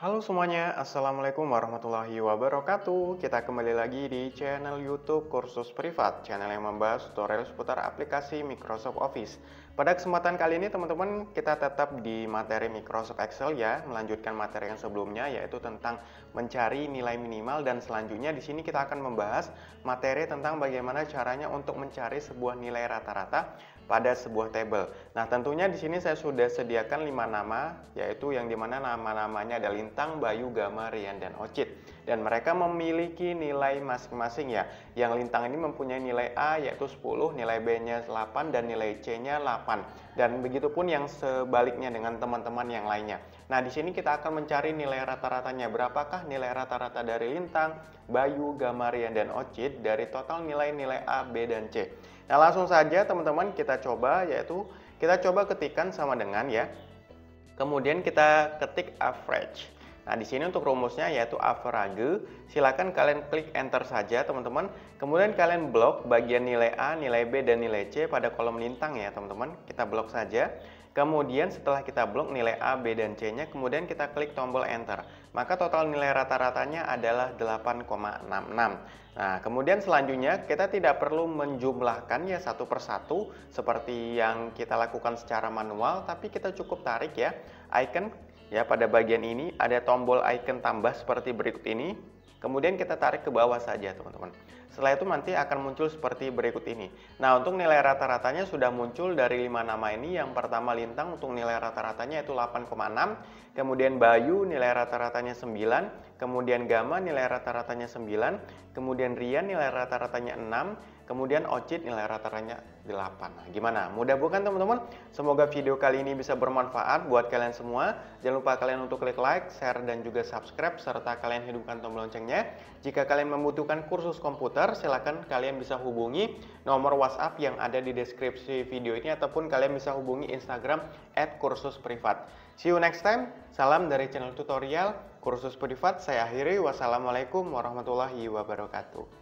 Halo semuanya, Assalamualaikum warahmatullahi wabarakatuh Kita kembali lagi di channel Youtube Kursus Privat Channel yang membahas tutorial seputar aplikasi Microsoft Office Pada kesempatan kali ini teman-teman kita tetap di materi Microsoft Excel ya Melanjutkan materi yang sebelumnya yaitu tentang mencari nilai minimal Dan selanjutnya di sini kita akan membahas materi tentang bagaimana caranya untuk mencari sebuah nilai rata-rata pada sebuah table. Nah, tentunya di sini saya sudah sediakan lima nama, yaitu yang dimana nama-namanya ada Lintang, Bayu, Gama, Rian, dan Ocit. Dan mereka memiliki nilai masing-masing ya. Yang Lintang ini mempunyai nilai A yaitu 10, nilai B-nya 8, dan nilai C-nya 8. Dan begitu pun yang sebaliknya dengan teman-teman yang lainnya. Nah, di sini kita akan mencari nilai rata-ratanya. Berapakah nilai rata-rata dari Lintang, Bayu, Gamarian, dan Ocit dari total nilai-nilai A, B, dan C? Nah, langsung saja teman-teman kita coba yaitu kita coba ketikkan sama dengan ya. Kemudian kita ketik average. Nah, di sini untuk rumusnya yaitu average, silakan kalian klik enter saja, teman-teman. Kemudian kalian blok bagian nilai A, nilai B dan nilai C pada kolom lintang ya, teman-teman. Kita blok saja. Kemudian setelah kita blok nilai A, B, dan C-nya, kemudian kita klik tombol Enter. Maka total nilai rata-ratanya adalah 8,66. Nah, kemudian selanjutnya kita tidak perlu menjumlahkan ya satu persatu seperti yang kita lakukan secara manual, tapi kita cukup tarik ya icon Ya, pada bagian ini ada tombol icon tambah seperti berikut ini. Kemudian kita tarik ke bawah saja, teman-teman. Setelah itu nanti akan muncul seperti berikut ini. Nah, untuk nilai rata-ratanya sudah muncul dari 5 nama ini. Yang pertama Lintang untuk nilai rata-ratanya itu 8,6. Kemudian Bayu nilai rata-ratanya 9 kemudian gamma nilai rata-ratanya 9, kemudian rian nilai rata-ratanya 6, kemudian ocit nilai rata-ratanya 8. Nah, gimana? Mudah bukan teman-teman? Semoga video kali ini bisa bermanfaat buat kalian semua. Jangan lupa kalian untuk klik like, share, dan juga subscribe, serta kalian hidupkan tombol loncengnya. Jika kalian membutuhkan kursus komputer, silahkan kalian bisa hubungi nomor WhatsApp yang ada di deskripsi video ini, ataupun kalian bisa hubungi Instagram at kursus privat. See you next time. Salam dari channel tutorial kursus privat. Saya akhiri. Wassalamualaikum warahmatullahi wabarakatuh.